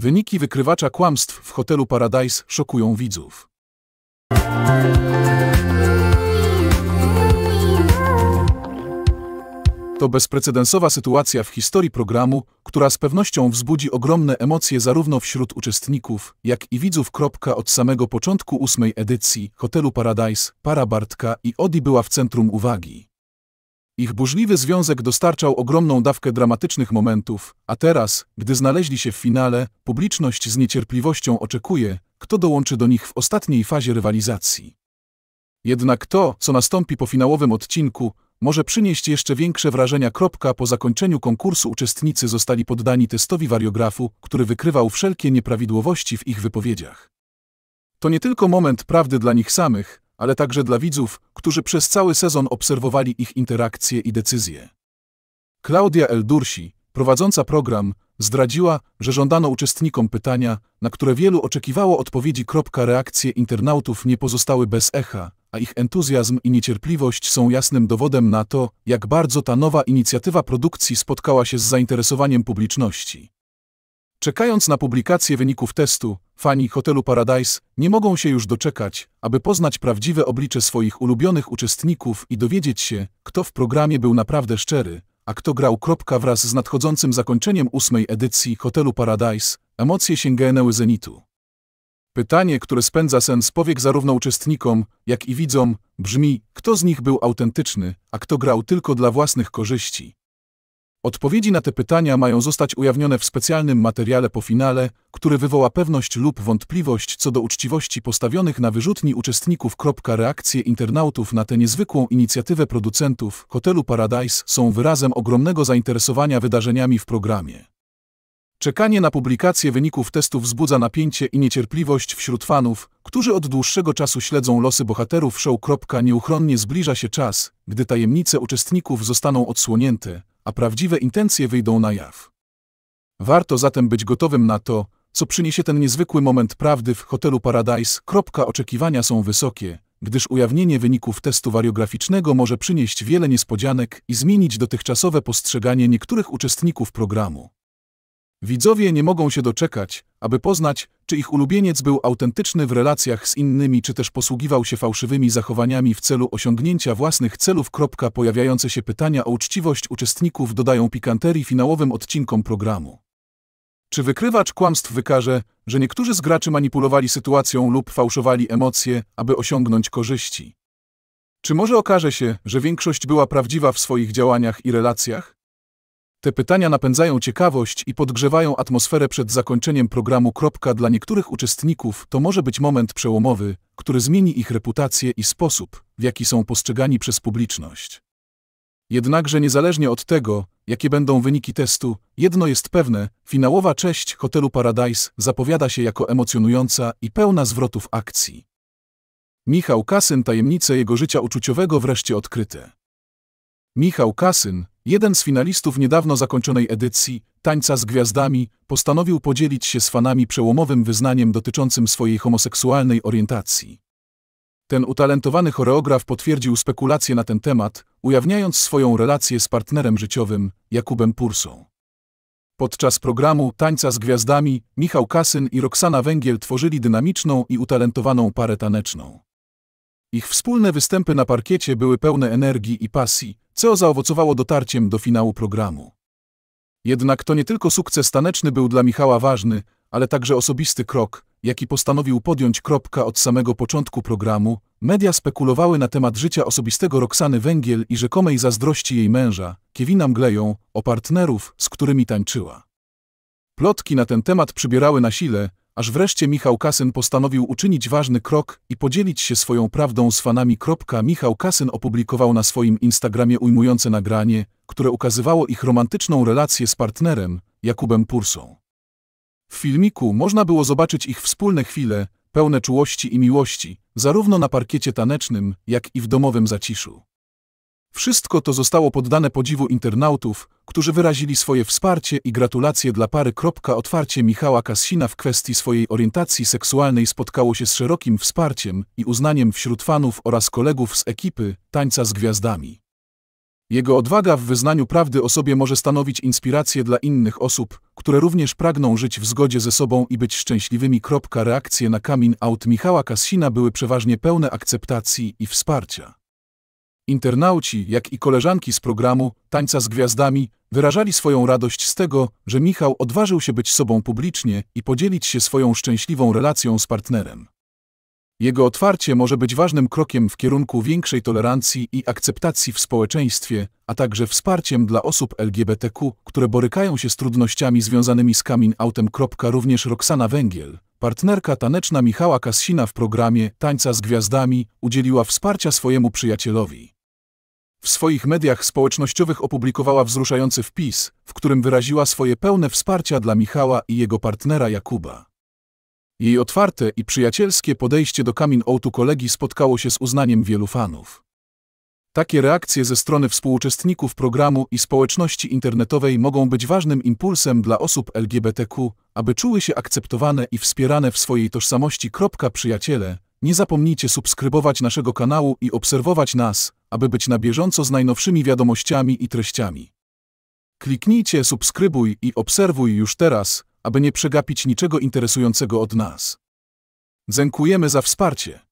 Wyniki wykrywacza kłamstw w hotelu Paradise szokują widzów. To bezprecedensowa sytuacja w historii programu, która z pewnością wzbudzi ogromne emocje zarówno wśród uczestników, jak i widzów. Od samego początku ósmej edycji hotelu Paradise para Bartka i Odi była w centrum uwagi. Ich burzliwy związek dostarczał ogromną dawkę dramatycznych momentów, a teraz, gdy znaleźli się w finale, publiczność z niecierpliwością oczekuje, kto dołączy do nich w ostatniej fazie rywalizacji. Jednak to, co nastąpi po finałowym odcinku, może przynieść jeszcze większe wrażenia. Po zakończeniu konkursu uczestnicy zostali poddani testowi wariografu, który wykrywał wszelkie nieprawidłowości w ich wypowiedziach. To nie tylko moment prawdy dla nich samych, ale także dla widzów, którzy przez cały sezon obserwowali ich interakcje i decyzje. Klaudia Eldursi, prowadząca program, zdradziła, że żądano uczestnikom pytania, na które wielu oczekiwało odpowiedzi. Reakcje internautów nie pozostały bez echa, a ich entuzjazm i niecierpliwość są jasnym dowodem na to, jak bardzo ta nowa inicjatywa produkcji spotkała się z zainteresowaniem publiczności. Czekając na publikację wyników testu, fani hotelu Paradise nie mogą się już doczekać, aby poznać prawdziwe oblicze swoich ulubionych uczestników i dowiedzieć się, kto w programie był naprawdę szczery, a kto grał. Wraz z nadchodzącym zakończeniem ósmej edycji hotelu Paradise emocje sięgnęły zenitu. Pytanie, które spędza sens powiek zarówno uczestnikom, jak i widzom, brzmi, kto z nich był autentyczny, a kto grał tylko dla własnych korzyści. Odpowiedzi na te pytania mają zostać ujawnione w specjalnym materiale po finale, który wywoła pewność lub wątpliwość co do uczciwości postawionych na wyrzutni uczestników. Reakcje internautów na tę niezwykłą inicjatywę producentów hotelu Paradise są wyrazem ogromnego zainteresowania wydarzeniami w programie. Czekanie na publikację wyników testów wzbudza napięcie i niecierpliwość wśród fanów, którzy od dłuższego czasu śledzą losy bohaterów show. Nieuchronnie zbliża się czas, gdy tajemnice uczestników zostaną odsłonięte, a prawdziwe intencje wyjdą na jaw. Warto zatem być gotowym na to, co przyniesie ten niezwykły moment prawdy w hotelu Paradise. Oczekiwania są wysokie, gdyż ujawnienie wyników testu wariograficznego może przynieść wiele niespodzianek i zmienić dotychczasowe postrzeganie niektórych uczestników programu. Widzowie nie mogą się doczekać, aby poznać, czy ich ulubieniec był autentyczny w relacjach z innymi, czy też posługiwał się fałszywymi zachowaniami w celu osiągnięcia własnych celów. Pojawiające się pytania o uczciwość uczestników dodają pikanterii finałowym odcinkom programu. Czy wykrywacz kłamstw wykaże, że niektórzy z graczy manipulowali sytuacją lub fałszowali emocje, aby osiągnąć korzyści? Czy może okaże się, że większość była prawdziwa w swoich działaniach i relacjach? Te pytania napędzają ciekawość i podgrzewają atmosferę przed zakończeniem programu. Dla niektórych uczestników to może być moment przełomowy, który zmieni ich reputację i sposób, w jaki są postrzegani przez publiczność. Jednakże niezależnie od tego, jakie będą wyniki testu, jedno jest pewne, finałowa część hotelu Paradise zapowiada się jako emocjonująca i pełna zwrotów akcji. Michał Kasyn tajemnice jego życia uczuciowego wreszcie odkryte. Michał Kasyn, Jeden z finalistów niedawno zakończonej edycji Tańca z Gwiazdami postanowił podzielić się z fanami przełomowym wyznaniem dotyczącym swojej homoseksualnej orientacji. Ten utalentowany choreograf potwierdził spekulacje na ten temat, ujawniając swoją relację z partnerem życiowym, Jakubem Pursą. Podczas programu Tańca z Gwiazdami Michał Kasyn i Roxana Węgiel tworzyli dynamiczną i utalentowaną parę taneczną. Ich wspólne występy na parkiecie były pełne energii i pasji, co zaowocowało dotarciem do finału programu. Jednak to nie tylko sukces taneczny był dla Michała ważny, ale także osobisty krok, jaki postanowił podjąć kropka od samego początku programu, media spekulowały na temat życia osobistego Roxany Węgiel i rzekomej zazdrości jej męża, Kiewina Mgleją, o partnerów, z którymi tańczyła. Plotki na ten temat przybierały na sile, aż wreszcie Michał Kasyn postanowił uczynić ważny krok i podzielić się swoją prawdą z fanami. Michał Kasyn opublikował na swoim Instagramie ujmujące nagranie, które ukazywało ich romantyczną relację z partnerem, Jakubem Pursą. W filmiku można było zobaczyć ich wspólne chwile, pełne czułości i miłości, zarówno na parkiecie tanecznym, jak i w domowym zaciszu. Wszystko to zostało poddane podziwu internautów, którzy wyrazili swoje wsparcie i gratulacje dla pary. Otwarcie Michała Kassina w kwestii swojej orientacji seksualnej spotkało się z szerokim wsparciem i uznaniem wśród fanów oraz kolegów z ekipy Tańca z Gwiazdami. Jego odwaga w wyznaniu prawdy o sobie może stanowić inspirację dla innych osób, które również pragną żyć w zgodzie ze sobą i być szczęśliwymi. Reakcje na coming aut Michała Kassina były przeważnie pełne akceptacji i wsparcia. Internauci, jak i koleżanki z programu Tańca z Gwiazdami, wyrażali swoją radość z tego, że Michał odważył się być sobą publicznie i podzielić się swoją szczęśliwą relacją z partnerem. Jego otwarcie może być ważnym krokiem w kierunku większej tolerancji i akceptacji w społeczeństwie, a także wsparciem dla osób LGBTQ, które borykają się z trudnościami związanymi z coming outem. Również Roxana Węgiel, partnerka taneczna Michała Kassina w programie Tańca z Gwiazdami, udzieliła wsparcia swojemu przyjacielowi. W swoich mediach społecznościowych opublikowała wzruszający wpis, w którym wyraziła swoje pełne wsparcia dla Michała i jego partnera Jakuba. Jej otwarte i przyjacielskie podejście do Kamin Outu kolegi spotkało się z uznaniem wielu fanów. Takie reakcje ze strony współuczestników programu i społeczności internetowej mogą być ważnym impulsem dla osób LGBTQ, aby czuły się akceptowane i wspierane w swojej tożsamości. Przyjaciele, nie zapomnijcie subskrybować naszego kanału i obserwować nas, aby być na bieżąco z najnowszymi wiadomościami i treściami. Kliknijcie subskrybuj i obserwuj już teraz, aby nie przegapić niczego interesującego od nas. Dziękujemy za wsparcie.